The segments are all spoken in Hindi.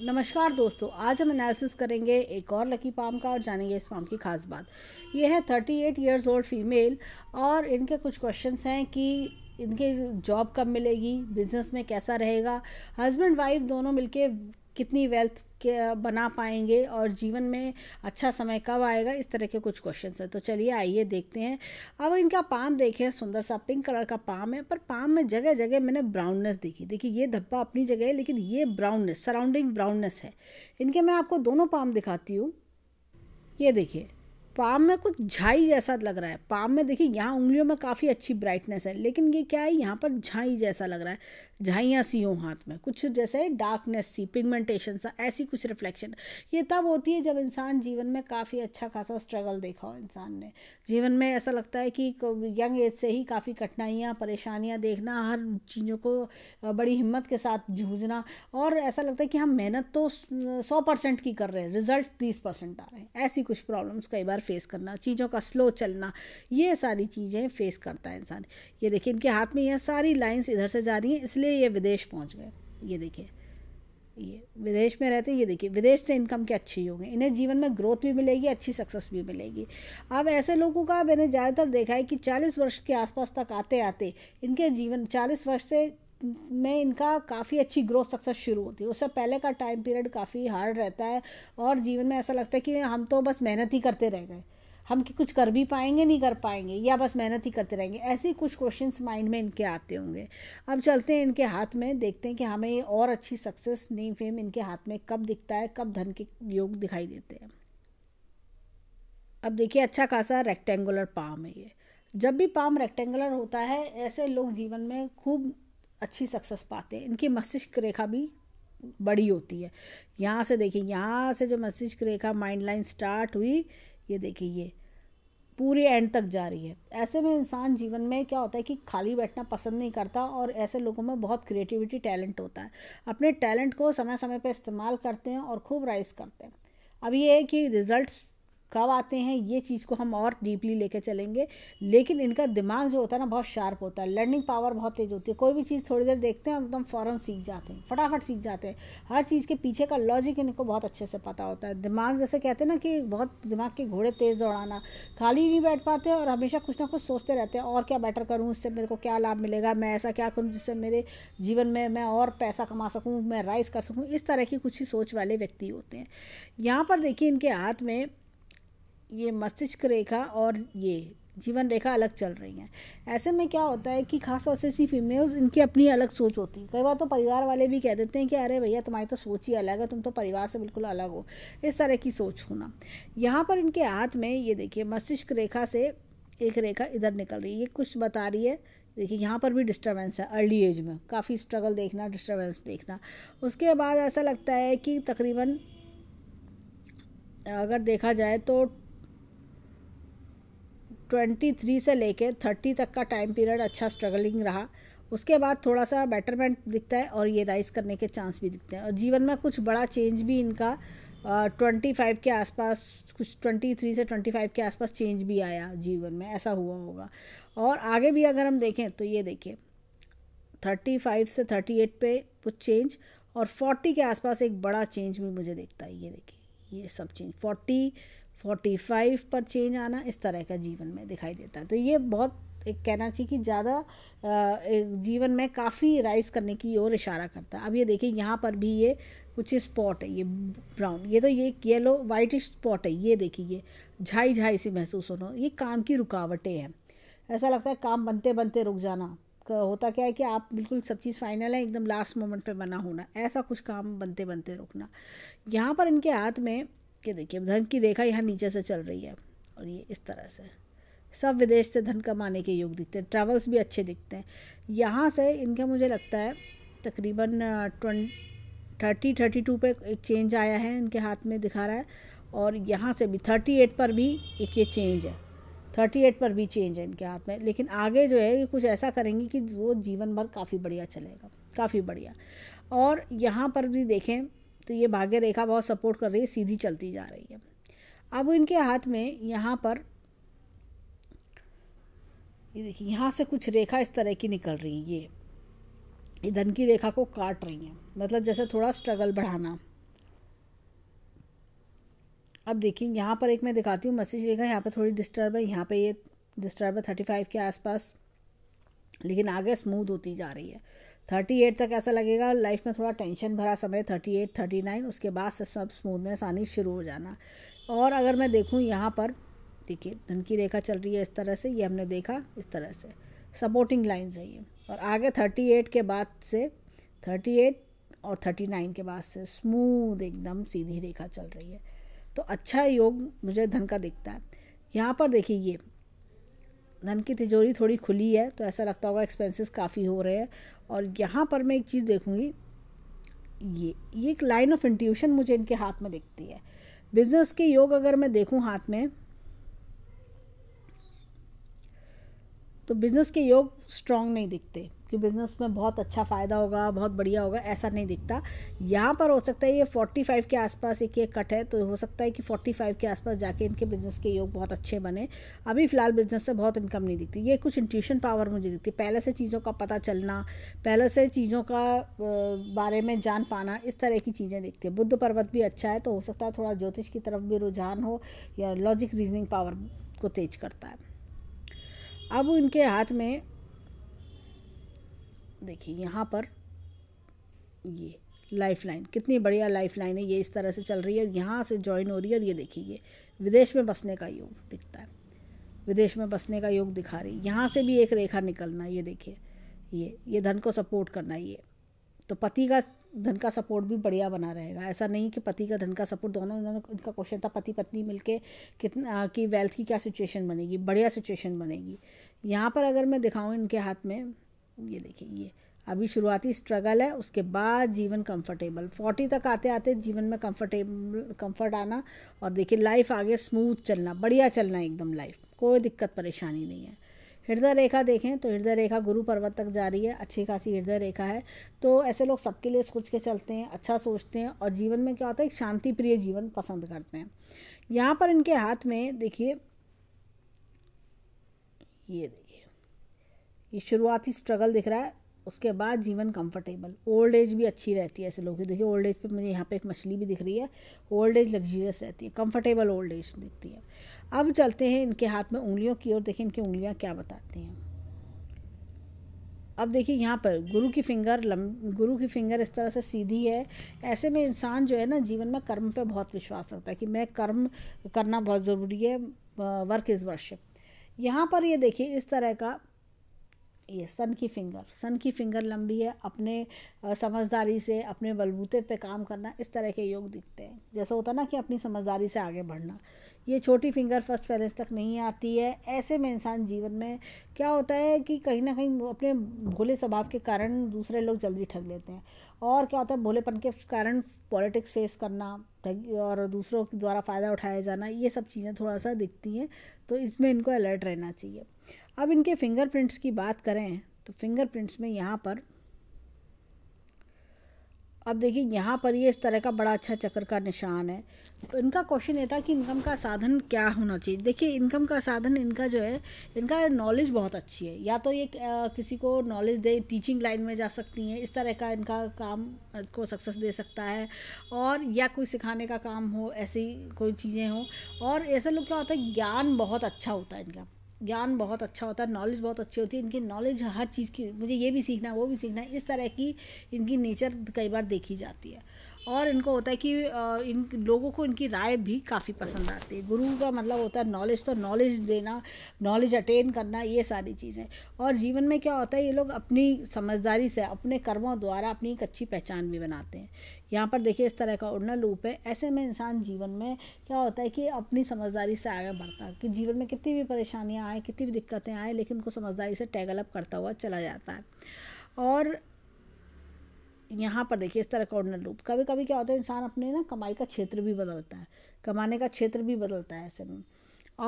नमस्कार दोस्तों आज हम एनालिसिस करेंगे एक और लकी पाम का और जानेंगे इस पाम की खास बात ये है thirty eight years old female और इनके कुछ क्वेश्चंस हैं कि इनके जॉब कब मिलेगी बिजनेस में कैसा रहेगा हस्बैंड वाइफ दोनों मिलके कितनी वेल्थ बना पाएंगे और जीवन में अच्छा समय कब आएगा इस तरह के कुछ क्वेश्चन हैं तो चलिए आइए देखते हैं अब इनका पाम देखें सुंदर सा पिंक कलर का पाम है पर पाम में जगह जगह मैंने ब्राउननेस देखी देखिए ये धब्बा अपनी जगह है लेकिन ये ब्राउननेस सराउंडिंग ब्राउननेस है इनके मैं आपको दोनों पाम दिखाती हूँ ये देखिए पाम में कुछ झाई जैसा लग रहा है पाम में देखिए यहाँ उंगलियों में काफ़ी अच्छी ब्राइटनेस है लेकिन ये क्या है यहाँ पर झाई जैसा लग रहा है झाइयाँ सी हों हाथ में कुछ जैसे डार्कनेस सी पिगमेंटेशन सा ऐसी कुछ रिफ्लेक्शन ये तब होती है जब इंसान जीवन में काफ़ी अच्छा खासा स्ट्रगल देखा हो इंसान ने जीवन में ऐसा लगता है कि यंग एज से ही काफ़ी कठिनाइयाँ परेशानियाँ देखना हर चीज़ों को बड़ी हिम्मत के साथ जूझना और ऐसा लगता है कि हम मेहनत तो सौ परसेंट की कर रहे हैं रिजल्ट तीस परसेंट आ रहे हैं ऐसी कुछ प्रॉब्लम्स कई बार फेस करना चीज़ों का स्लो चलना ये सारी चीज़ें फेस करता है इंसान ये देखिए इनके हाथ में यह सारी लाइन्स इधर से जा रही हैं इसलिए ये विदेश पहुँच गए ये देखिए ये विदेश में रहते हैं ये देखिए विदेश से इनकम अच्छे अच्छी होंगे इन्हें जीवन में ग्रोथ भी मिलेगी अच्छी सक्सेस भी मिलेगी अब ऐसे लोगों का मैंने ज़्यादातर देखा है कि चालीस वर्ष के आसपास तक आते आते इनके जीवन चालीस वर्ष से में इनका काफ़ी अच्छी ग्रोथ सक्सेस शुरू होती है उससे पहले का टाइम पीरियड काफ़ी हार्ड रहता है और जीवन में ऐसा लगता है कि हम तो बस मेहनत ही करते रह गए हम कि कुछ कर भी पाएंगे नहीं कर पाएंगे या बस मेहनत ही करते रहेंगे ऐसे ही कुछ क्वेश्चंस माइंड में इनके आते होंगे अब चलते हैं इनके हाथ में देखते हैं कि हमें और अच्छी सक्सेस नेम फेम इनके हाथ में कब दिखता है कब धन के योग दिखाई देते हैं अब देखिए अच्छा खासा रेक्टेंगुलर पाम है ये जब भी पाम रेक्टेंगुलर होता है ऐसे लोग जीवन में खूब अच्छी सक्सेस पाते हैं इनकी मस्तिष्क रेखा भी बड़ी होती है यहाँ से देखिए यहाँ से जो मस्तिष्क रेखा माइंड लाइन स्टार्ट हुई ये देखिए ये पूरे एंड तक जा रही है ऐसे में इंसान जीवन में क्या होता है कि खाली बैठना पसंद नहीं करता और ऐसे लोगों में बहुत क्रिएटिविटी टैलेंट होता है अपने टैलेंट को समय समय पर इस्तेमाल करते हैं और खूब राइज करते हैं अब ये है कि रिज़ल्ट कब आते हैं ये चीज़ को हम और डीपली लेके चलेंगे लेकिन इनका दिमाग जो होता है ना बहुत शार्प होता है लर्निंग पावर बहुत तेज़ होती है कोई भी चीज़ थोड़ी देर देखते हैं एकदम फ़ौरन सीख जाते हैं फटाफट सीख जाते हैं हर चीज़ के पीछे का लॉजिक इनको बहुत अच्छे से पता होता है दिमाग जैसे कहते हैं ना कि बहुत दिमाग के घोड़े तेज़ दौड़ाना खाली नहीं बैठ पाते और हमेशा कुछ ना कुछ सोचते रहते हैं और क्या बेटर करूँ इससे मेरे को क्या लाभ मिलेगा मैं ऐसा क्या करूँ जिससे मेरे जीवन में मैं और पैसा कमा सकूँ मैं राइस कर सकूँ इस तरह की कुछ ही सोच वाले व्यक्ति होते हैं यहाँ पर देखिए इनके हाथ में ये मस्तिष्क रेखा और ये जीवन रेखा अलग चल रही हैं ऐसे में क्या होता है कि खास तौर से सी फीमेल्स इनकी अपनी अलग सोच होती है कई बार तो परिवार वाले भी कह देते हैं कि अरे भैया तुम्हारी तो सोच ही अलग है तुम तो परिवार से बिल्कुल अलग हो इस तरह की सोच होना यहाँ पर इनके हाथ में ये देखिए मस्तिष्क रेखा से एक रेखा इधर निकल रही है ये कुछ बता रही है देखिए यहाँ पर भी डिस्टर्बेंस है अर्ली एज में काफ़ी स्ट्रगल देखना डिस्टर्बेंस देखना उसके बाद ऐसा लगता है कि तकरीबन अगर देखा जाए तो 23 से लेके 30 तक का टाइम पीरियड अच्छा स्ट्रगलिंग रहा उसके बाद थोड़ा सा बेटरमेंट दिखता है और ये राइज करने के चांस भी दिखते हैं और जीवन में कुछ बड़ा चेंज भी इनका ट्वेंटी फाइव के आसपास कुछ ट्वेंटी थ्री से ट्वेंटी फाइव के आसपास चेंज भी आया जीवन में ऐसा हुआ होगा और आगे भी अगर हम देखें तो ये देखिए थर्टी फाइव से थर्टी एट पे कुछ चेंज और फोर्टी के आसपास एक बड़ा चेंज भी मुझे देखता है ये देखिए ये सब चेंज फोर्टी फोर्टी फाइव पर चेंज आना इस तरह का जीवन में दिखाई देता है तो ये बहुत एक कहना चाहिए कि ज़्यादा जीवन में काफ़ी राइज करने की ओर इशारा करता है अब ये देखिए यहाँ पर भी ये कुछ स्पॉट है ये ब्राउन ये तो ये येलो वाइटिश स्पॉट है ये देखिए ये झाई झाई सी महसूस होना ये काम की रुकावटें हैं ऐसा लगता है काम बनते बनते रुक जाना होता क्या है कि आप बिल्कुल सब चीज़ फाइनल है एकदम लास्ट मोमेंट पे बना होना ऐसा कुछ काम बनते बनते रुकना यहाँ पर इनके हाथ में ये देखिए धन की रेखा यहाँ नीचे से चल रही है और ये इस तरह से सब विदेश से धन कमाने के योग दिखते हैं ट्रैवल्स भी अच्छे दिखते हैं यहाँ से इनका मुझे लगता है तकरीबन ट्वें थर्टी थर्टी टू पर एक चेंज आया है इनके हाथ में दिखा रहा है और यहाँ से भी थर्टी एट पर भी एक ये चेंज है थर्टी एट पर भी चेंज है इनके हाथ में लेकिन आगे जो है ये कुछ ऐसा करेंगे कि वो जीवन भर काफ़ी बढ़िया चलेगा काफ़ी बढ़िया और यहाँ पर भी देखें तो ये भाग्य रेखा बहुत सपोर्ट कर रही है सीधी चलती जा रही है अब इनके हाथ में यहाँ पर ये देखिए यहाँ से कुछ रेखा इस तरह की निकल रही है ये ये धन की रेखा को काट रही है मतलब जैसे थोड़ा स्ट्रगल बढ़ाना अब देखिए यहाँ पर एक मैं दिखाती हूँ मैसेज रेखा यहाँ पर थोड़ी डिस्टर्ब है यहाँ पे ये डिस्टर्ब है थर्टी फाइव के आसपास लेकिन आगे स्मूथ होती जा रही है थर्टी एट तक ऐसा लगेगा लाइफ में थोड़ा टेंशन भरा समय थर्टी एट थर्टी नाइन उसके बाद से सब स्मूथनेस आनी शुरू हो जाना और अगर मैं देखूँ यहाँ पर देखिए धन की रेखा चल रही है इस तरह से ये हमने देखा इस तरह से सपोर्टिंग लाइन्स है ये और आगे थर्टी एट के बाद से थर्टी एट और थर्टी नाइन के बाद से स्मूथ एकदम सीधी रेखा चल रही है तो अच्छा योग मुझे धन का दिखता है यहाँ पर देखिए ये धन की तिजोरी थोड़ी खुली है तो ऐसा लगता होगा एक्सपेंसेस काफ़ी हो रहे हैं और यहाँ पर मैं एक चीज़ देखूँगी ये ये एक लाइन ऑफ इंट्यूशन मुझे इनके हाथ में दिखती है बिजनेस के योग अगर मैं देखूँ हाथ में तो बिजनेस के योग स्ट्रांग नहीं दिखते कि बिज़नेस में बहुत अच्छा फ़ायदा होगा बहुत बढ़िया होगा ऐसा नहीं दिखता यहाँ पर हो सकता है ये फोर्टी फाइव के आसपास एक ये कट है तो हो सकता है कि फोर्टी फाइव के आसपास जाके इनके बिज़नेस के योग बहुत अच्छे बने अभी फ़िलहाल बिज़नेस से बहुत इनकम नहीं दिखती ये कुछ इंट्यूशन पावर मुझे दिखती पहले से चीज़ों का पता चलना पहले से चीज़ों का बारे में जान पाना इस तरह की चीज़ें दिखती है बुद्ध पर्वत भी अच्छा है तो हो सकता है थोड़ा ज्योतिष की तरफ भी रुझान हो या लॉजिक रीजनिंग पावर को तेज करता है अब इनके हाथ में देखिए यहाँ पर ये लाइफ लाइन कितनी बढ़िया लाइफ लाइन है ये इस तरह से चल रही है यहाँ से ज्वाइन हो रही है और ये देखिए ये विदेश में बसने का योग दिखता है विदेश में बसने का योग दिखा रही है यहाँ से भी एक रेखा निकलना ये देखिए ये ये धन को सपोर्ट करना ये तो पति का धन का सपोर्ट भी बढ़िया बना रहेगा ऐसा नहीं कि पति का धन का सपोर्ट दोनों उन्होंने उनका क्वेश्चन था पति पत्नी मिलके कितना कि वेल्थ की क्या सिचुएशन बनेगी बढ़िया सिचुएशन बनेगी यहाँ पर अगर मैं दिखाऊँ इनके हाथ में ये देखिए ये अभी शुरुआती स्ट्रगल है उसके बाद जीवन कंफर्टेबल फोर्टी तक आते आते जीवन में कंफर्टेबल कंफर्ट आना और देखिए लाइफ आगे स्मूथ चलना बढ़िया चलना एकदम लाइफ कोई दिक्कत परेशानी नहीं है हृदय रेखा देखें तो हृदय रेखा गुरु पर्वत तक जा रही है अच्छी खासी हृदय रेखा है तो ऐसे लोग सबके लिए सोच के चलते हैं अच्छा सोचते हैं और जीवन में क्या होता है एक शांति प्रिय जीवन पसंद करते हैं यहाँ पर इनके हाथ में देखिए ये ये शुरुआती स्ट्रगल दिख रहा है उसके बाद जीवन कंफर्टेबल ओल्ड एज भी अच्छी रहती है ऐसे लोग देखिए ओल्ड एज पे मुझे यहाँ पे एक मछली भी दिख रही है ओल्ड एज लग्जरियस रहती है कंफर्टेबल ओल्ड एज दिखती है अब चलते हैं इनके हाथ में उंगलियों की ओर देखिए इनकी उंगलियाँ क्या बताती हैं अब देखिए यहाँ पर गुरु की फिंगर लम गुरु की फिंगर इस तरह से सीधी है ऐसे में इंसान जो है ना जीवन में कर्म पर बहुत विश्वास रखता है कि मैं कर्म करना बहुत ज़रूरी है वर्क इज़ वर्शिप यहाँ पर ये देखिए इस तरह का ये सन की फिंगर सन की फिंगर लंबी है अपने समझदारी से अपने बलबूते पे काम करना इस तरह के योग दिखते हैं जैसे होता ना कि अपनी समझदारी से आगे बढ़ना ये छोटी फिंगर फर्स्ट फेरेंस तक नहीं आती है ऐसे में इंसान जीवन में क्या होता है कि कहीं ना कहीं अपने भोले स्वभाव के कारण दूसरे लोग जल्दी ठग लेते हैं और क्या होता है भोलेपन के कारण पॉलिटिक्स फेस करना और दूसरों के द्वारा फ़ायदा उठाया जाना ये सब चीज़ें थोड़ा सा दिखती हैं तो इसमें इनको अलर्ट रहना चाहिए अब इनके फिंगरप्रिंट्स की बात करें तो फिंगरप्रिंट्स में यहाँ पर अब देखिए यहाँ पर ये इस तरह का बड़ा अच्छा चक्र का निशान है तो इनका क्वेश्चन ये था कि इनकम का साधन क्या होना चाहिए देखिए इनकम का साधन इनका जो है इनका नॉलेज बहुत अच्छी है या तो ये किसी को नॉलेज दे टीचिंग लाइन में जा सकती हैं इस तरह का इनका काम को सक्सेस दे सकता है और या कोई सिखाने का काम हो ऐसी कोई चीज़ें हों और ऐसे लोग क्या होता है ज्ञान बहुत अच्छा होता है इनका ज्ञान बहुत अच्छा होता है नॉलेज बहुत अच्छी होती है इनकी नॉलेज हर चीज़ की मुझे ये भी सीखना है वो भी सीखना है इस तरह की इनकी नेचर कई बार देखी जाती है और इनको होता है कि इन लोगों को इनकी राय भी काफ़ी पसंद आती है गुरु का मतलब होता है नॉलेज तो नॉलेज देना नॉलेज अटेन करना ये सारी चीज़ें और जीवन में क्या होता है ये लोग अपनी समझदारी से अपने कर्मों द्वारा अपनी एक अच्छी पहचान भी बनाते हैं यहाँ पर देखिए इस तरह का उड़ना लूप है ऐसे में इंसान जीवन में क्या होता है कि अपनी समझदारी से आगे बढ़ता है कि जीवन में कितनी भी परेशानियाँ आए कितनी भी दिक्कतें आए लेकिन उनको समझदारी से टैगल अप करता हुआ चला जाता है और यहाँ पर देखिए इस तरह कॉर्नर लूप कभी कभी क्या होता है इंसान अपने ना कमाई का क्षेत्र भी बदलता है कमाने का क्षेत्र भी बदलता है ऐसे में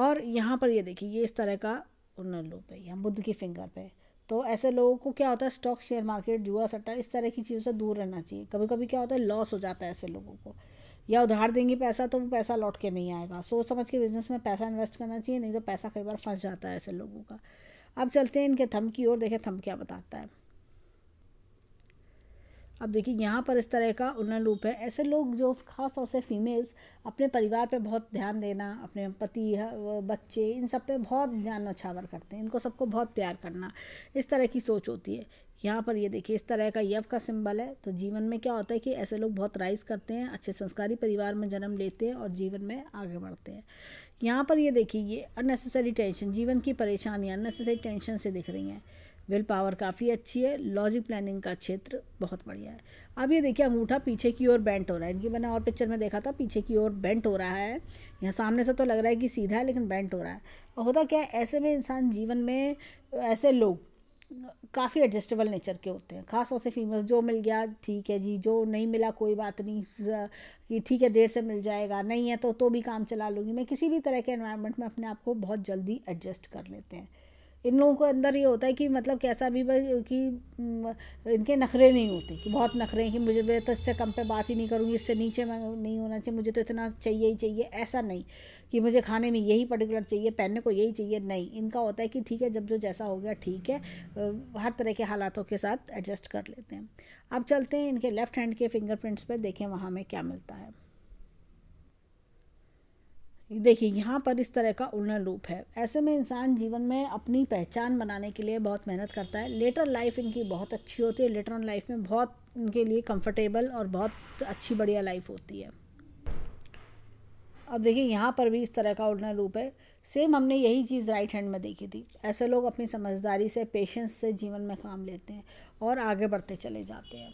और यहाँ पर ये देखिए ये इस तरह का कॉर्नर लूप है यहाँ बुद्ध की फिंगर पे तो ऐसे लोगों को क्या होता है स्टॉक शेयर मार्केट जुआ सट्टा इस तरह की चीज़ों से दूर रहना चाहिए कभी कभी क्या होता है लॉस हो जाता है ऐसे लोगों को या उधार देंगे पैसा तो वो पैसा लौट के नहीं आएगा सोच समझ के बिजनेस में पैसा इन्वेस्ट करना चाहिए नहीं तो पैसा कई बार फंस जाता है ऐसे लोगों का अब चलते हैं इनके थम की ओर देखें थम क्या बताता है अब देखिए यहाँ पर इस तरह का उन्नर लूप है ऐसे लोग जो खास तौर से फीमेल्स अपने परिवार पे बहुत ध्यान देना अपने पति बच्चे इन सब पे बहुत ध्यान नछावर करते हैं इनको सबको बहुत प्यार करना इस तरह की सोच होती है यहाँ पर ये देखिए इस तरह का यव का सिंबल है तो जीवन में क्या होता है कि ऐसे लोग बहुत राइज करते हैं अच्छे संस्कारी परिवार में जन्म लेते हैं और जीवन में आगे बढ़ते हैं यहाँ पर ये देखिए ये अननेसेसरी टेंशन जीवन की परेशानी अननेसेसरी टेंशन से दिख रही हैं विल पावर काफ़ी अच्छी है लॉजिक प्लानिंग का क्षेत्र बहुत बढ़िया है अब ये देखिए अंगूठा पीछे की ओर बेंट हो रहा है इनकी मैंने और पिक्चर में देखा था पीछे की ओर बेंट हो रहा है यहाँ सामने से तो लग रहा है कि सीधा है लेकिन बेंट हो रहा है और होता क्या है ऐसे में इंसान जीवन में ऐसे लोग काफ़ी एडजस्टेबल नेचर के होते हैं खास तौर से फीमेल जो मिल गया ठीक है जी जो नहीं मिला कोई बात नहीं कि ठीक है देर से मिल जाएगा नहीं है तो तो भी काम चला लूँगी मैं किसी भी तरह के एनवायरनमेंट में अपने आप को बहुत जल्दी एडजस्ट कर लेते हैं इन लोगों को अंदर ये होता है कि मतलब कैसा भी कि इनके नखरे नहीं होते कि बहुत नखरे हैं कि मुझे मैं तो इससे कम पे बात ही नहीं करूँगी इससे नीचे मैं नहीं होना चाहिए मुझे तो इतना चाहिए ही चाहिए ऐसा नहीं कि मुझे खाने में यही पर्टिकुलर चाहिए पहनने को यही चाहिए नहीं इनका होता है कि ठीक है जब जो जैसा हो गया ठीक है हर तरह के हालातों के साथ एडजस्ट कर लेते हैं अब चलते हैं इनके लेफ्ट हैंड के फिंगरप्रिंट्स पर देखें वहाँ में क्या मिलता है देखिए यहाँ पर इस तरह का उलर लूप है ऐसे में इंसान जीवन में अपनी पहचान बनाने के लिए बहुत मेहनत करता है लेटर लाइफ इनकी बहुत अच्छी होती है लेटर ऑन लाइफ में बहुत इनके लिए कंफर्टेबल और बहुत अच्छी बढ़िया लाइफ होती है अब देखिए यहाँ पर भी इस तरह का उलर लूप है सेम हमने यही चीज़ राइट हैंड में देखी थी ऐसे लोग अपनी समझदारी से पेशेंस से जीवन में काम लेते हैं और आगे बढ़ते चले जाते हैं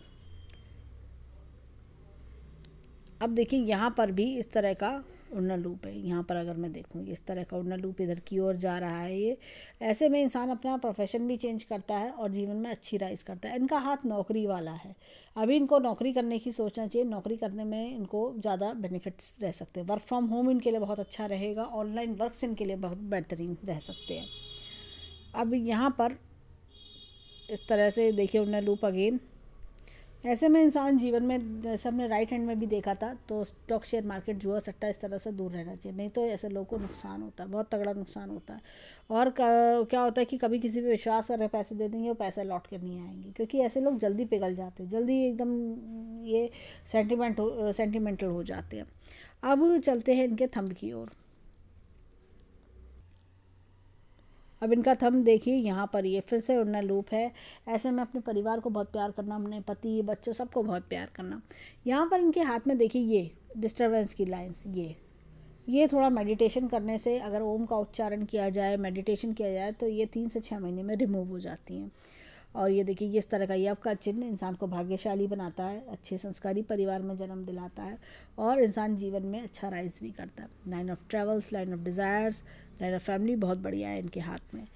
अब देखिए यहाँ पर भी इस तरह का उड़ना लूप है यहाँ पर अगर मैं देखूँ इस तरह का उड़ना लूप इधर की ओर जा रहा है ये ऐसे में इंसान अपना प्रोफेशन भी चेंज करता है और जीवन में अच्छी राइज करता है इनका हाथ नौकरी वाला है अभी इनको नौकरी करने की सोचना चाहिए नौकरी करने में इनको ज़्यादा बेनिफिट्स रह सकते हैं वर्क फ्रॉम होम इनके लिए बहुत अच्छा रहेगा ऑनलाइन वर्क इनके लिए बहुत बेहतरीन रह सकते हैं अब यहाँ पर इस तरह से देखिए उड़ना लूप अगेन ऐसे में इंसान जीवन में सब ने राइट हैंड में भी देखा था तो स्टॉक शेयर मार्केट जुआ सट्टा इस तरह से दूर रहना चाहिए नहीं तो ऐसे लोगों को नुकसान होता है बहुत तगड़ा नुकसान होता है और क्या होता है कि कभी किसी पे विश्वास कर रहे पैसे दे देंगे वो पैसे लौट के नहीं आएंगे क्योंकि ऐसे लोग जल्दी पिघल जाते हैं जल्दी एकदम ये सेंटिमेंट सेंटिमेंटल हो जाते हैं अब चलते हैं इनके थंब की ओर अब इनका थम देखिए यहाँ पर ये फिर से उड़ना लूप है ऐसे में अपने परिवार को बहुत प्यार करना अपने पति बच्चों सबको बहुत प्यार करना यहाँ पर इनके हाथ में देखिए ये डिस्टर्बेंस की लाइन्स ये ये थोड़ा मेडिटेशन करने से अगर ओम का उच्चारण किया जाए मेडिटेशन किया जाए तो ये तीन से छः महीने में रिमूव हो जाती हैं और ये देखिए इस तरह का ये आपका चिन्ह इंसान को भाग्यशाली बनाता है अच्छे संस्कारी परिवार में जन्म दिलाता है और इंसान जीवन में अच्छा राइज भी करता है line of travels line of desires रहना फैमिली बहुत बढ़िया है इनके हाथ में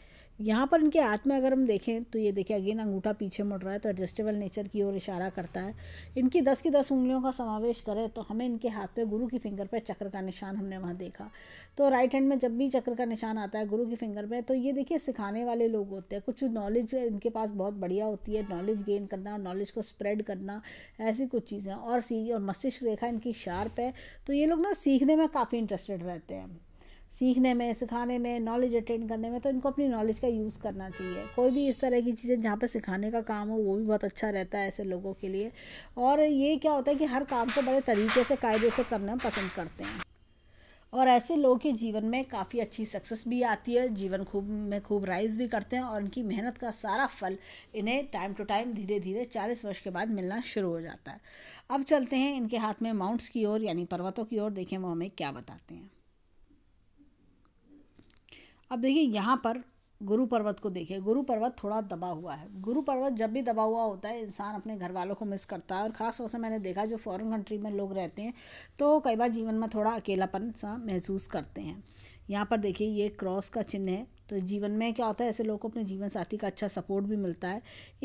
यहाँ पर इनके हाथ में अगर हम देखें तो ये देखिए अगेन अंगूठा पीछे मुड़ रहा है तो एडजस्टेबल नेचर की ओर इशारा करता है इनकी दस की दस उंगलियों का समावेश करें तो हमें इनके हाथ पे गुरु की फिंगर पे चक्र का निशान हमने वहाँ देखा तो राइट हैंड में जब भी चक्र का निशान आता है गुरु की फिंगर पर तो ये देखिए सिखाने वाले लोग होते हैं कुछ नॉलेज इनके पास बहुत बढ़िया होती है नॉलेज गेन करना नॉलेज को स्प्रेड करना ऐसी कुछ चीज़ें और सी और मस्तिष्क रेखा इनकी शार्प है तो ये लोग ना सीखने में काफ़ी इंटरेस्टेड रहते हैं सीखने में सिखाने में नॉलेज अटेन करने में तो इनको अपनी नॉलेज का यूज़ करना चाहिए कोई भी इस तरह की चीज़ें जहाँ पर सिखाने का काम हो वो भी बहुत अच्छा रहता है ऐसे लोगों के लिए और ये क्या होता है कि हर काम को बड़े तरीके से कायदे से करना पसंद करते हैं और ऐसे लोगों के जीवन में काफ़ी अच्छी सक्सेस भी आती है जीवन खूब में खूब राइज भी करते हैं और इनकी मेहनत का सारा फल इन्हें टाइम टू टाइम धीरे धीरे चालीस वर्ष के बाद मिलना शुरू हो जाता है अब चलते हैं इनके हाथ में माउंट्स की ओर यानी पर्वतों की ओर देखें वो हमें क्या बताते हैं अब देखिए यहाँ पर गुरु पर्वत को देखिए गुरु पर्वत थोड़ा दबा हुआ है गुरु पर्वत जब भी दबा हुआ होता है इंसान अपने घर वालों को मिस करता है और ख़ास तौर से मैंने देखा जो फॉरेन कंट्री में लोग रहते हैं तो कई बार जीवन में थोड़ा अकेलापन सा महसूस करते हैं यहाँ पर देखिए ये क्रॉस का चिन्ह है तो जीवन में क्या होता है ऐसे लोग को अपने जीवन साथी का अच्छा सपोर्ट भी मिलता है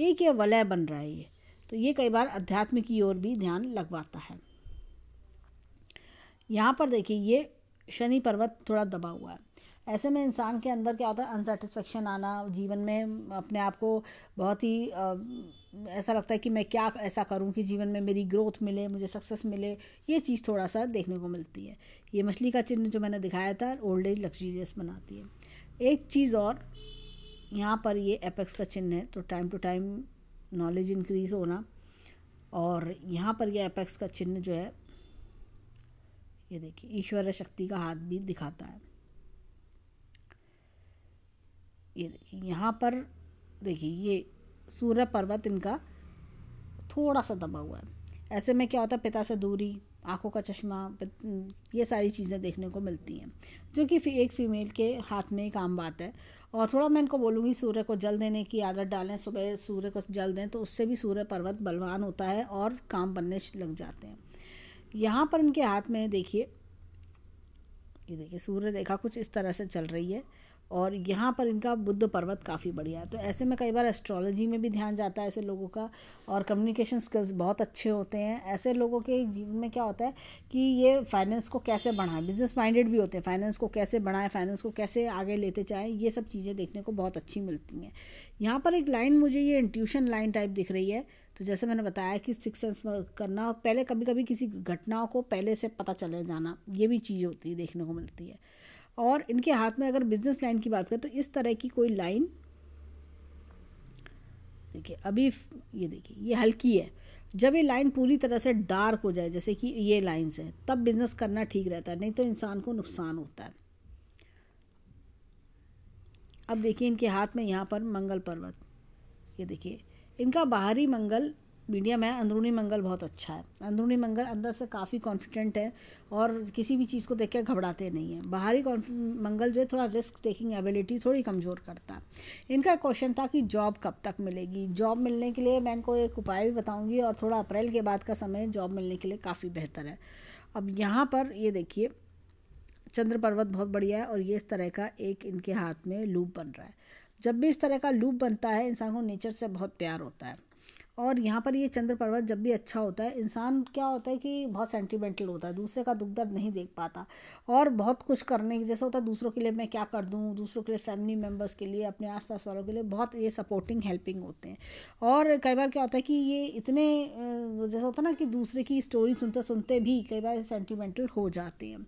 एक ये वलय बन रहा है ये तो ये कई बार अध्यात्म की ओर भी ध्यान लगवाता है यहाँ पर देखिए ये शनि पर्वत थोड़ा दबा हुआ है ऐसे में इंसान के अंदर क्या होता है अनसेटिस्फेक्शन आना जीवन में अपने आप को बहुत ही ऐसा लगता है कि मैं क्या ऐसा करूं कि जीवन में मेरी ग्रोथ मिले मुझे सक्सेस मिले ये चीज़ थोड़ा सा देखने को मिलती है ये मछली का चिन्ह जो मैंने दिखाया था ओल्ड एज लग्जीरियस बनाती है एक चीज़ और यहाँ पर ये एपेक्स का चिन्ह है तो time to time knowledge increase होना और यहाँ पर यह एपेक्स का चिन्ह जो है ये देखिए ईश्वर शक्ति का हाथ भी दिखाता है ये देखिए यहाँ पर देखिए ये सूर्य पर्वत इनका थोड़ा सा दबा हुआ है ऐसे में क्या होता है पिता से दूरी आंखों का चश्मा ये सारी चीज़ें देखने को मिलती हैं जो कि एक फ़ीमेल के हाथ में एक आम बात है और थोड़ा मैं इनको बोलूँगी सूर्य को जल देने की आदत डालें सुबह सूर्य को जल दें तो उससे भी सूर्य पर्वत बलवान होता है और काम बनने लग जाते हैं यहाँ पर इनके हाथ में देखिए ये देखिए सूर्य रेखा कुछ इस तरह से चल रही है और यहाँ पर इनका बुद्ध पर्वत काफ़ी बढ़िया है तो ऐसे में कई बार एस्ट्रोलॉजी में भी ध्यान जाता है ऐसे लोगों का और कम्युनिकेशन स्किल्स बहुत अच्छे होते हैं ऐसे लोगों के जीवन में क्या होता है कि ये फाइनेंस को कैसे बढ़ाएं बिजनेस माइंडेड भी होते हैं फाइनेंस को कैसे बढ़ाएं फाइनेंस को कैसे आगे लेते जाएँ ये सब चीज़ें देखने को बहुत अच्छी मिलती हैं यहाँ पर एक लाइन मुझे ये इंट्यूशन लाइन टाइप दिख रही है तो जैसे मैंने बताया कि सिक्स सेंस करना पहले कभी कभी किसी घटनाओं को पहले से पता चले जाना ये भी चीज़ होती है देखने को मिलती है और इनके हाथ में अगर बिजनेस लाइन की बात करें तो इस तरह की कोई लाइन देखिए अभी ये देखिए ये हल्की है जब ये लाइन पूरी तरह से डार्क हो जाए जैसे कि ये लाइन्स हैं तब बिजनेस करना ठीक रहता है नहीं तो इंसान को नुकसान होता है अब देखिए इनके हाथ में यहाँ पर मंगल पर्वत ये देखिए इनका बाहरी मंगल मीडियम है अंदरूनी मंगल बहुत अच्छा है अंदरूनी मंगल अंदर से काफ़ी कॉन्फिडेंट है और किसी भी चीज़ को देख के घबराते नहीं है बाहरी मंगल जो है थोड़ा रिस्क टेकिंग एबिलिटी थोड़ी कमज़ोर करता है इनका क्वेश्चन था कि जॉब कब तक मिलेगी जॉब मिलने के लिए मैं इनको एक उपाय भी बताऊँगी और थोड़ा अप्रैल के बाद का समय जॉब मिलने के लिए काफ़ी बेहतर है अब यहाँ पर ये देखिए चंद्र पर्वत बहुत बढ़िया है और ये इस तरह का एक इनके हाथ में लूप बन रहा है जब भी इस तरह का लूप बनता है इंसान को नेचर से बहुत प्यार होता है और यहाँ पर ये चंद्र पर्वत जब भी अच्छा होता है इंसान क्या होता है कि बहुत सेंटिमेंटल होता है दूसरे का दुख दर्द नहीं देख पाता और बहुत कुछ करने की जैसे होता है दूसरों के लिए मैं क्या कर दूँ दूसरों के लिए फैमिली मेम्बर्स के लिए अपने आसपास वालों के लिए बहुत ये सपोर्टिंग हेल्पिंग होते हैं और कई बार क्या होता है कि ये इतने जैसा होता है ना कि दूसरे की स्टोरी सुनते सुनते भी कई बार सेंटिमेंटल हो जाते हैं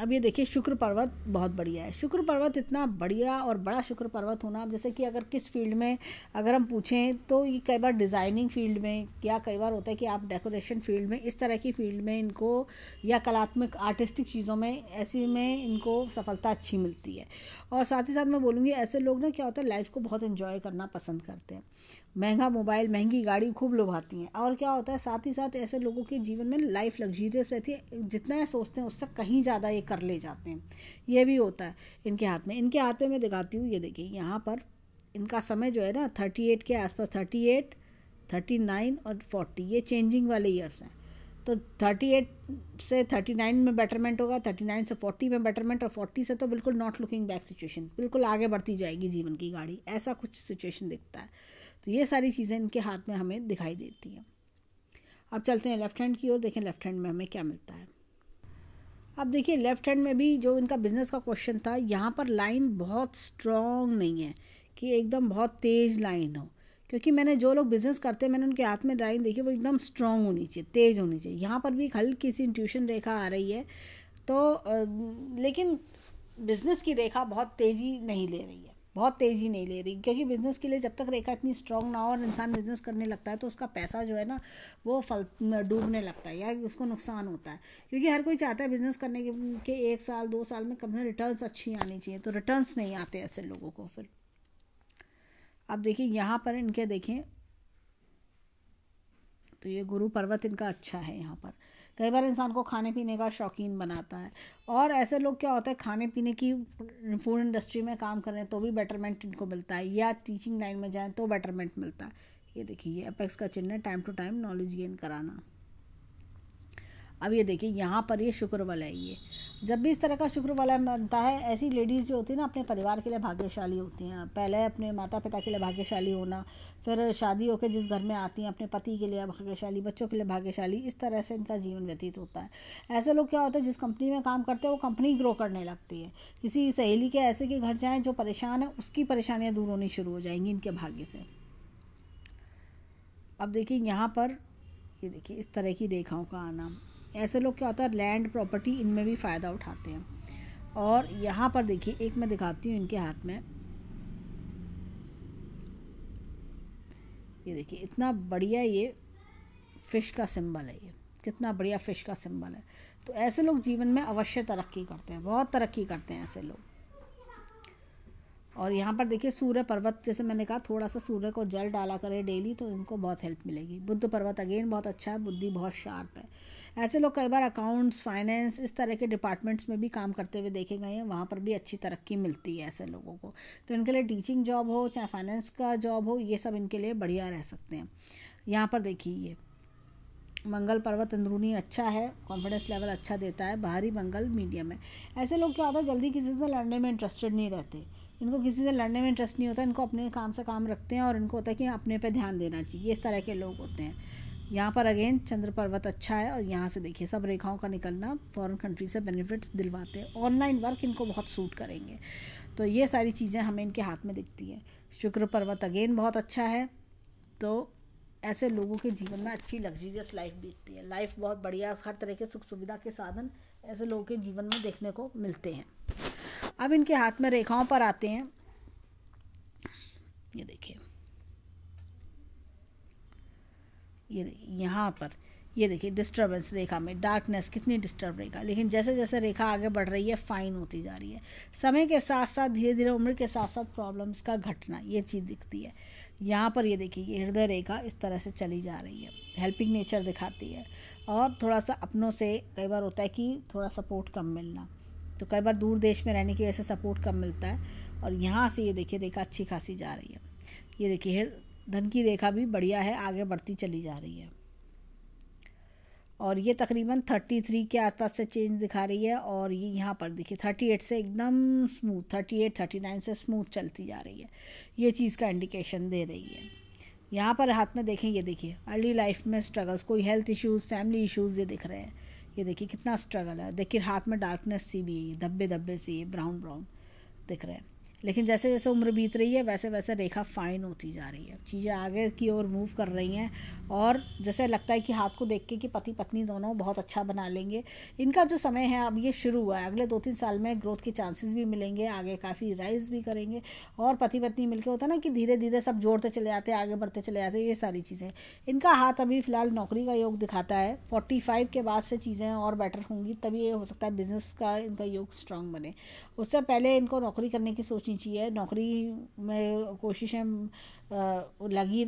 अब ये देखिए शुक्र पर्वत बहुत बढ़िया है शुक्र पर्वत इतना बढ़िया और बड़ा शुक्र पर्वत होना जैसे कि अगर किस फील्ड में अगर हम पूछें तो ये कई बार डिज़ाइनिंग फील्ड में या कई बार होता है कि आप डेकोरेशन फील्ड में इस तरह की फील्ड में इनको या कलात्मक आर्टिस्टिक चीज़ों में ऐसी में इनको सफलता अच्छी मिलती है और साथ ही साथ मैं बोलूँगी ऐसे लोग ना क्या होता है लाइफ को बहुत इन्जॉय करना पसंद करते हैं महंगा मोबाइल महंगी गाड़ी खूब लुभाती हैं और क्या होता है साथ ही साथ ऐसे लोगों के जीवन में लाइफ लग्जीरियस रहती है जितना सोचते हैं उससे कहीं ज़्यादा ये कर ले जाते हैं ये भी होता है इनके हाथ में इनके हाथ में मैं दिखाती हूँ ये देखिए यहाँ पर इनका समय जो है ना थर्टी एट के आसपास थर्टी एट थर्टी नाइन और फोर्टी ये चेंजिंग वाले ईयर्स हैं तो थर्टी एट से थर्टी नाइन में बेटरमेंट होगा थर्टी नाइन से फोर्टी में बेटरमेंट और फोर्टी से तो बिल्कुल नॉट लुकिंग बैक सिचुएशन बिल्कुल आगे बढ़ती जाएगी जीवन की गाड़ी ऐसा कुछ सिचुएशन दिखता है तो ये सारी चीज़ें इनके हाथ में हमें दिखाई देती हैं अब चलते हैं लेफ्ट हैंड की ओर देखें लेफ्ट हैंड में हमें क्या मिलता है अब देखिए लेफ्ट हैंड में भी जो इनका बिजनेस का क्वेश्चन था यहाँ पर लाइन बहुत स्ट्रॉन्ग नहीं है कि एकदम बहुत तेज़ लाइन हो क्योंकि मैंने जो लोग बिजनेस करते हैं मैंने उनके हाथ में लाइन देखी वो एकदम स्ट्रांग होनी चाहिए तेज़ होनी चाहिए यहाँ पर भी एक हल्की सी इंट्यूशन रेखा आ रही है तो लेकिन बिजनेस की रेखा बहुत तेज़ी नहीं ले रही है बहुत तेज़ी नहीं ले रही क्योंकि बिज़नेस के लिए जब तक रेखा इतनी स्ट्रांग ना हो और इंसान बिज़नेस करने लगता है तो उसका पैसा जो है ना वो फल डूबने लगता है या उसको नुकसान होता है क्योंकि हर कोई चाहता है बिज़नेस करने के, के एक साल दो साल में कम से कम रिटर्न अच्छी आनी चाहिए तो रिटर्न्स नहीं आते ऐसे लोगों को फिर अब देखिए यहाँ पर इनके देखें तो ये गुरु पर्वत इनका अच्छा है यहाँ पर कई बार इंसान को खाने पीने का शौकीन बनाता है और ऐसे लोग क्या होता है खाने पीने की फूड इंडस्ट्री में काम करें तो भी बेटरमेंट इनको मिलता है या टीचिंग लाइन में जाएँ तो बेटरमेंट मिलता है ये देखिए अपेक्स का चिन्ह time to time knowledge gain कराना अब ये देखिए यहाँ पर ये शुक्र वलय ये जब भी इस तरह का शुक्र वलय बनता है ऐसी लेडीज़ जो होती है ना अपने परिवार के लिए भाग्यशाली होती हैं पहले अपने माता पिता के लिए भाग्यशाली होना फिर शादी होकर जिस घर में आती हैं अपने पति के लिए भाग्यशाली बच्चों के लिए भाग्यशाली इस तरह से इनका जीवन व्यतीत होता है ऐसे लोग क्या होते हैं जिस कंपनी में काम करते हैं वो कंपनी ग्रो करने लगती है किसी सहेली के ऐसे के घर जाएँ जो परेशान है उसकी परेशानियाँ दूर होनी शुरू हो जाएंगी इनके भाग्य से अब देखिए यहाँ पर ये देखिए इस तरह की रेखाओं का आना ऐसे लोग क्या होता है लैंड प्रॉपर्टी इनमें भी फ़ायदा उठाते हैं और यहाँ पर देखिए एक मैं दिखाती हूँ इनके हाथ में ये देखिए इतना बढ़िया ये फ़िश का सिंबल है ये कितना बढ़िया फ़िश का सिंबल है तो ऐसे लोग जीवन में अवश्य तरक्की करते हैं बहुत तरक्की करते हैं ऐसे लोग और यहाँ पर देखिए सूर्य पर्वत जैसे मैंने कहा थोड़ा सा सूर्य को जल डाला करें डेली तो इनको बहुत हेल्प मिलेगी बुद्ध पर्वत अगेन बहुत अच्छा है बुद्धि बहुत शार्प है ऐसे लोग कई बार अकाउंट्स फाइनेंस इस तरह के डिपार्टमेंट्स में भी काम करते हुए देखे गए हैं वहाँ पर भी अच्छी तरक्की मिलती है ऐसे लोगों को तो इनके लिए टीचिंग जॉब हो चाहे फाइनेंस का जॉब हो ये सब इनके लिए बढ़िया रह सकते हैं यहाँ पर देखिए ये मंगल पर्वत अंदरूनी अच्छा है कॉन्फिडेंस लेवल अच्छा देता है बाहरी मंगल मीडियम है ऐसे लोग क्या होता है जल्दी किसी से लड़ने में इंटरेस्टेड नहीं रहते इनको किसी से लड़ने में इंटरेस्ट नहीं होता इनको अपने काम से काम रखते हैं और इनको होता है कि अपने पे ध्यान देना चाहिए इस तरह के लोग होते हैं यहाँ पर अगेन चंद्र पर्वत अच्छा है और यहाँ से देखिए सब रेखाओं का निकलना फॉरेन कंट्री से बेनिफिट्स दिलवाते हैं ऑनलाइन वर्क इनको बहुत सूट करेंगे तो ये सारी चीज़ें हमें इनके हाथ में दिखती है शुक्र पर्वत अगेन बहुत अच्छा है तो ऐसे लोगों के जीवन में अच्छी लग्जरियस लाइफ बीतती है लाइफ बहुत बढ़िया हर तरह के सुख सुविधा के साधन ऐसे लोगों के जीवन में देखने को मिलते हैं अब इनके हाथ में रेखाओं पर आते हैं ये देखिए ये देखिए यहाँ पर ये देखिए डिस्टर्बेंस रेखा में डार्कनेस कितनी डिस्टर्ब रेखा लेकिन जैसे जैसे रेखा आगे बढ़ रही है फाइन होती जा रही है समय के साथ साथ धीरे धीरे उम्र के साथ साथ प्रॉब्लम्स का घटना ये चीज़ दिखती है यहाँ पर ये देखिए ये हृदय रेखा इस तरह से चली जा रही है हेल्पिंग नेचर दिखाती है और थोड़ा सा अपनों से कई बार होता है कि थोड़ा सपोर्ट कम मिलना तो कई बार दूर देश में रहने की वजह से सपोर्ट कम मिलता है और यहाँ से ये देखिए रेखा अच्छी खासी जा रही है ये देखिए धन की रेखा भी बढ़िया है आगे बढ़ती चली जा रही है और ये तकरीबन थर्टी थ्री के आसपास से चेंज दिखा रही है और ये यहाँ पर देखिए थर्टी एट से एकदम smooth thirty eight thirty nine से स्मूथ चलती जा रही है ये चीज़ का इंडिकेशन दे रही है यहाँ पर हाथ में देखें ये देखिए अर्ली लाइफ में स्ट्रगल्स कोई हेल्थ इश्यूज़ फैमिली इश्यूज़ ये दिख रहे हैं ये देखिए कितना स्ट्रगल है देखिए हाथ में डार्कनेस सी भी है धब्बे धब्बे सी ब्राउन ब्राउन दिख रहे हैं लेकिन जैसे जैसे उम्र बीत रही है वैसे वैसे रेखा फाइन होती जा रही है चीज़ें आगे की ओर मूव कर रही हैं और जैसे लगता है कि हाथ को देख के कि पति पत्नी दोनों बहुत अच्छा बना लेंगे इनका जो समय है अब ये शुरू हुआ है अगले दो तीन साल में ग्रोथ के चांसेस भी मिलेंगे आगे काफ़ी राइज भी करेंगे और पति पत्नी मिलकर होता है ना कि धीरे धीरे सब जोड़ते चले जाते आगे बढ़ते चले जाते ये सारी चीज़ें इनका हाथ अभी फ़िलहाल नौकरी का योग दिखाता है फोर्टी फाइव के बाद से चीज़ें और बेटर होंगी तभी ये हो सकता है बिज़नेस का इनका योग स्ट्रांग बने उससे पहले इनको नौकरी करने की सोच खींची है नौकरी में कोशिशें लगी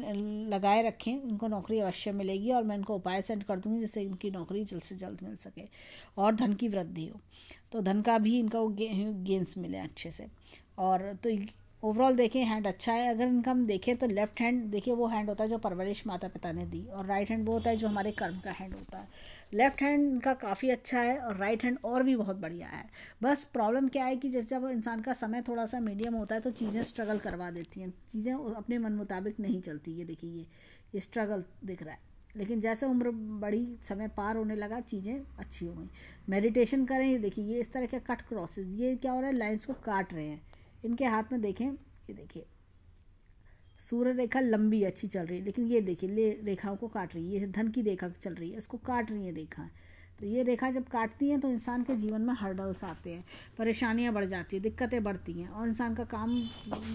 लगाए रखें इनको नौकरी अवश्य मिलेगी और मैं इनको उपाय सेंड कर दूँगी जिससे इनकी नौकरी जल्द से जल्द मिल सके और धन की वृद्धि हो तो धन का भी इनका गेंस मिले अच्छे से और तो ओवरऑल देखें हैंड अच्छा है अगर इनका हम देखें तो लेफ्ट हैंड देखिए वो हैंड होता है जो परवरिश माता पिता ने दी और राइट हैंड वो होता है जो हमारे कर्म का हैंड होता है लेफ्ट हैंड इनका काफ़ी अच्छा है और राइट हैंड और भी बहुत बढ़िया है बस प्रॉब्लम क्या है कि जैसे जब इंसान का समय थोड़ा सा मीडियम होता है तो चीज़ें स्ट्रगल करवा देती हैं चीज़ें अपने मन मुताबिक नहीं चलती ये देखिए ये ये स्ट्रगल दिख रहा है लेकिन जैसे उम्र बड़ी समय पार होने लगा चीज़ें अच्छी हो गई मेडिटेशन करें ये देखिए ये इस तरह के कट क्रॉसेस ये क्या हो रहा है लाइन्स को काट रहे हैं इनके हाथ में देखें ये देखिए सूर्य रेखा लंबी अच्छी चल रही है लेकिन ये देखिए रेखाओं को काट रही है ये धन की रेखा चल रही है इसको काट रही है रेखा तो ये रेखा जब काटती हैं तो इंसान के जीवन में हर्डल्स आते हैं परेशानियां बढ़ जाती हैं दिक्कतें बढ़ती हैं और इंसान का काम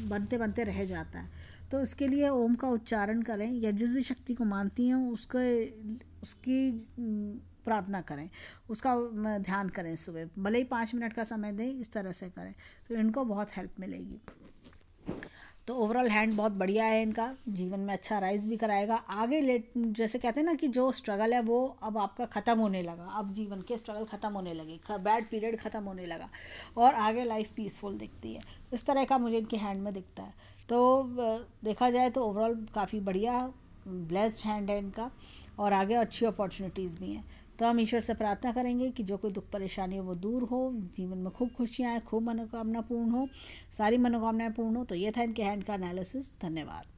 बनते बनते रह जाता है तो इसके लिए ओम का उच्चारण करें या जिस भी शक्ति को मानती हैं उसके उसकी प्रार्थना करें उसका ध्यान करें सुबह भले ही पाँच मिनट का समय दें इस तरह से करें तो इनको बहुत हेल्प मिलेगी तो ओवरऑल हैंड बहुत बढ़िया है इनका जीवन में अच्छा राइज भी कराएगा आगे लेट जैसे कहते हैं ना कि जो स्ट्रगल है वो अब आपका ख़त्म होने लगा अब जीवन के स्ट्रगल ख़त्म होने लगे बैड पीरियड ख़त्म होने लगा और आगे लाइफ पीसफुल दिखती है इस तरह का मुझे इनके हैंड में दिखता है तो देखा जाए तो ओवरऑल काफ़ी बढ़िया ब्लेस्ड हैंड है इनका और आगे अच्छी अपॉर्चुनिटीज़ भी हैं तो हम ईश्वर से प्रार्थना करेंगे कि जो कोई दुख परेशानी हो वो दूर हो जीवन में खूब खुशियाँ आए खूब मनोकामना पूर्ण हो सारी मनोकामनाएं पूर्ण हो तो ये था इनके हैंड का एनालिसिस धन्यवाद